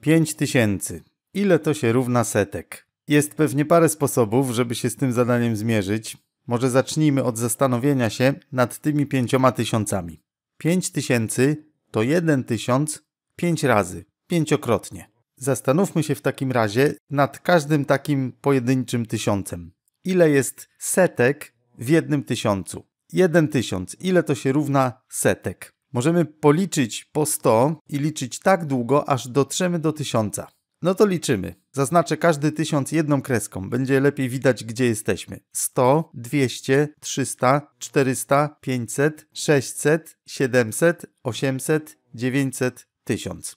Pięć tysięcy. Ile to się równa setek? Jest pewnie parę sposobów, żeby się z tym zadaniem zmierzyć. Może zacznijmy od zastanowienia się nad tymi pięcioma tysiącami. Pięć tysięcy to jeden tysiąc pięć razy, pięciokrotnie. Zastanówmy się w takim razie nad każdym takim pojedynczym tysiącem. Ile jest setek w jednym tysiącu? Jeden tysiąc. Ile to się równa setek? Możemy policzyć po 100 i liczyć tak długo, aż dotrzemy do 1000. No to liczymy. Zaznaczę każdy 1000 jedną kreską. Będzie lepiej widać, gdzie jesteśmy. 100, 200, 300, 400, 500, 600, 700, 800, 900, 1000.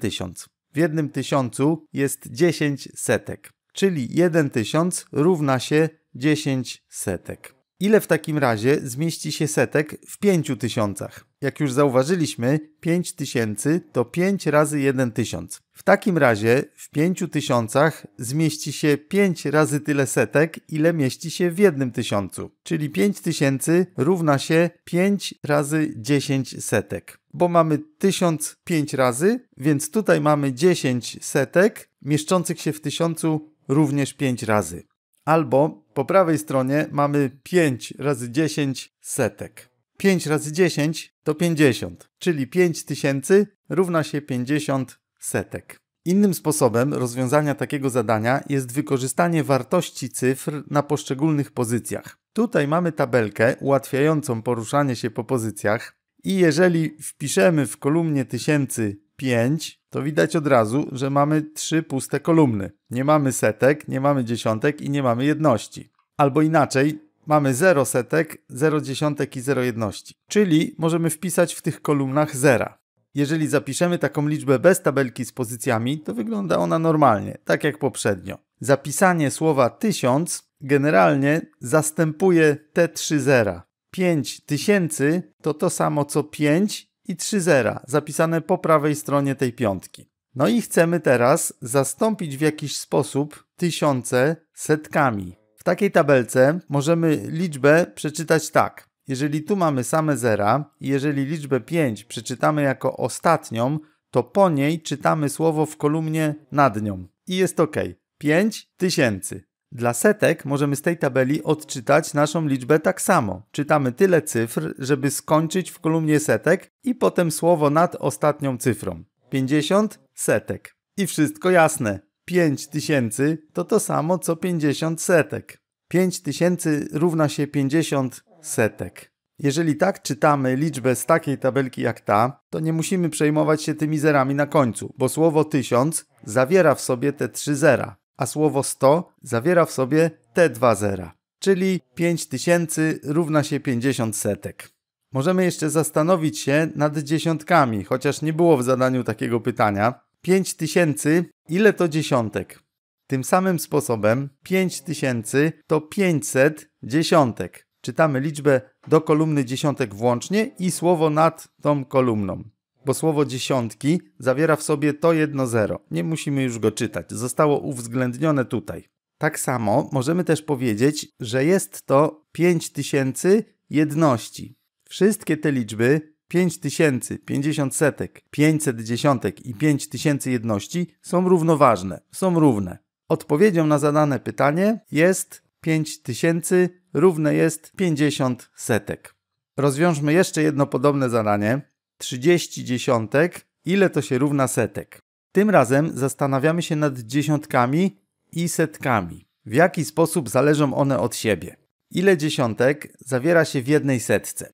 1000. W jednym tysiącu jest 10 setek, czyli 1000 równa się 10 setek. Ile w takim razie zmieści się setek w 5000? Jak już zauważyliśmy, 5000 to 5 razy 1000. W takim razie w 5000 zmieści się 5 razy tyle setek, ile mieści się w jednym tysiącu. Czyli 5000 równa się 5 razy 10 setek. Bo mamy 1000 5 razy, więc tutaj mamy 10 setek mieszczących się w 1000 również 5 razy. Albo po prawej stronie mamy 5 razy 10 setek. 5 razy 10 to 50, czyli 5000 równa się 50 setek. Innym sposobem rozwiązania takiego zadania jest wykorzystanie wartości cyfr na poszczególnych pozycjach. Tutaj mamy tabelkę ułatwiającą poruszanie się po pozycjach i jeżeli wpiszemy w kolumnie tysięcy 5, to widać od razu, że mamy trzy puste kolumny. Nie mamy setek, nie mamy dziesiątek i nie mamy jedności. Albo inaczej, mamy 0 setek, 0 dziesiątek i 0 jedności. Czyli możemy wpisać w tych kolumnach zera. Jeżeli zapiszemy taką liczbę bez tabelki z pozycjami, to wygląda ona normalnie, tak jak poprzednio. Zapisanie słowa 1000 generalnie zastępuje te trzy zera. 5000 to to samo co 5 i 3 zera zapisane po prawej stronie tej piątki. No i chcemy teraz zastąpić w jakiś sposób tysiące setkami. W takiej tabelce możemy liczbę przeczytać tak. Jeżeli tu mamy same zera i jeżeli liczbę 5 przeczytamy jako ostatnią, to po niej czytamy słowo w kolumnie nad nią. I jest ok. 5 tysięcy. Dla setek możemy z tej tabeli odczytać naszą liczbę tak samo. Czytamy tyle cyfr, żeby skończyć w kolumnie setek i potem słowo nad ostatnią cyfrą. 50 setek. I wszystko jasne. 5000 to to samo co 50 setek. 5000 równa się 50 setek. Jeżeli tak czytamy liczbę z takiej tabelki jak ta, to nie musimy przejmować się tymi zerami na końcu, bo słowo 1000 zawiera w sobie te trzy zera a słowo 100 zawiera w sobie te dwa zera, czyli 5000 równa się 50 setek. Możemy jeszcze zastanowić się nad dziesiątkami, chociaż nie było w zadaniu takiego pytania. 5000 ile to dziesiątek? Tym samym sposobem 5000 to 500 dziesiątek. Czytamy liczbę do kolumny dziesiątek włącznie i słowo nad tą kolumną bo słowo dziesiątki zawiera w sobie to jedno zero. Nie musimy już go czytać, zostało uwzględnione tutaj. Tak samo możemy też powiedzieć, że jest to 5000 jedności. Wszystkie te liczby 5000, 50 setek, 500 dziesiątek i 5000 jedności są równoważne, są równe. Odpowiedzią na zadane pytanie jest 5000 równe jest 50 setek. Rozwiążmy jeszcze jedno podobne zadanie. 30 dziesiątek, ile to się równa setek. Tym razem zastanawiamy się nad dziesiątkami i setkami. W jaki sposób zależą one od siebie? Ile dziesiątek zawiera się w jednej setce?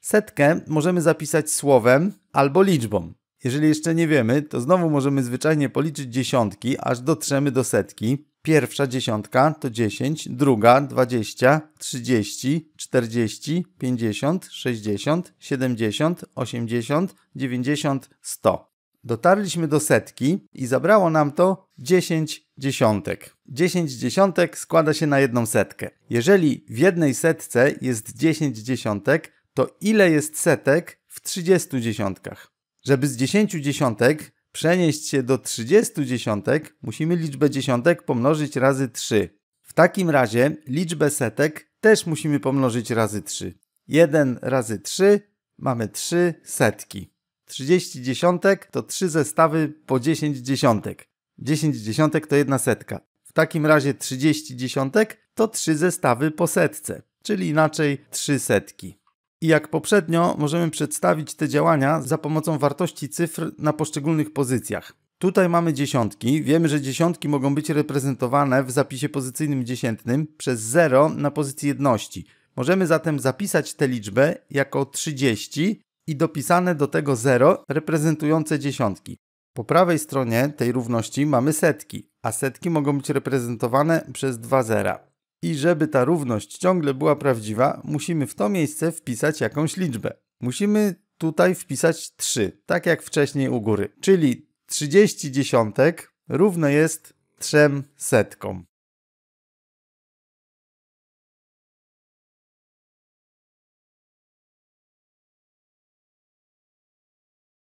Setkę możemy zapisać słowem albo liczbą. Jeżeli jeszcze nie wiemy, to znowu możemy zwyczajnie policzyć dziesiątki, aż dotrzemy do setki. Pierwsza dziesiątka to 10, druga 20, 30, 40, 50, 60, 70, 80, 90, 100. Dotarliśmy do setki i zabrało nam to 10 dziesiątek. 10 dziesiątek składa się na jedną setkę. Jeżeli w jednej setce jest 10 dziesiątek, to ile jest setek w 30 dziesiątkach? Żeby z 10 dziesiątek przenieść się do 30 dziesiątek, musimy liczbę dziesiątek pomnożyć razy 3. W takim razie liczbę setek też musimy pomnożyć razy 3. 1 razy 3 mamy 3 setki. 30 dziesiątek to 3 zestawy po 10 dziesiątek. 10 dziesiątek to jedna setka. W takim razie 30 dziesiątek to 3 zestawy po setce, czyli inaczej 3 setki i jak poprzednio możemy przedstawić te działania za pomocą wartości cyfr na poszczególnych pozycjach. Tutaj mamy dziesiątki. Wiemy, że dziesiątki mogą być reprezentowane w zapisie pozycyjnym dziesiętnym przez 0 na pozycji jedności. Możemy zatem zapisać tę liczbę jako 30 i dopisane do tego 0 reprezentujące dziesiątki. Po prawej stronie tej równości mamy setki, a setki mogą być reprezentowane przez dwa zera. I żeby ta równość ciągle była prawdziwa, musimy w to miejsce wpisać jakąś liczbę. Musimy tutaj wpisać 3, tak jak wcześniej u góry. Czyli 30 dziesiątek równe jest 3 setkom.